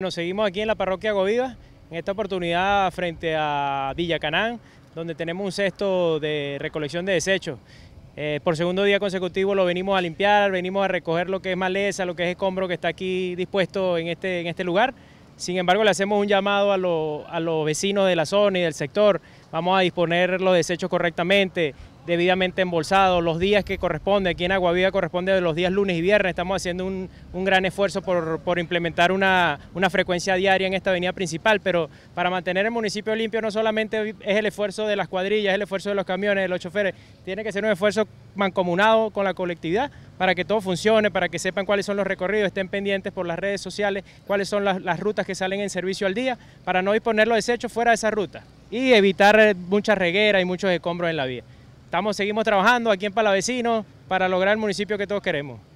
Nos seguimos aquí en la parroquia Goviva, en esta oportunidad frente a Villa Canán, donde tenemos un cesto de recolección de desechos. Eh, por segundo día consecutivo lo venimos a limpiar, venimos a recoger lo que es maleza, lo que es escombro que está aquí dispuesto en este, en este lugar. Sin embargo, le hacemos un llamado a, a los vecinos de la zona y del sector, vamos a disponer los desechos correctamente, debidamente embolsados, los días que corresponde, aquí en Aguaviva corresponde los días lunes y viernes, estamos haciendo un, gran esfuerzo por, implementar una, frecuencia diaria en esta avenida principal, pero para mantener el municipio limpio no solamente es el esfuerzo de las cuadrillas, es el esfuerzo de los camiones, de los choferes, tiene que ser un esfuerzo mancomunado con la colectividad para que todo funcione, para que sepan cuáles son los recorridos, estén pendientes por las redes sociales, cuáles son las rutas que salen en servicio al día, para no disponer los desechos fuera de esa ruta y evitar eh, muchas regueras y muchos escombros en la vía. Estamos, seguimos trabajando aquí en Palavecino para lograr el municipio que todos queremos.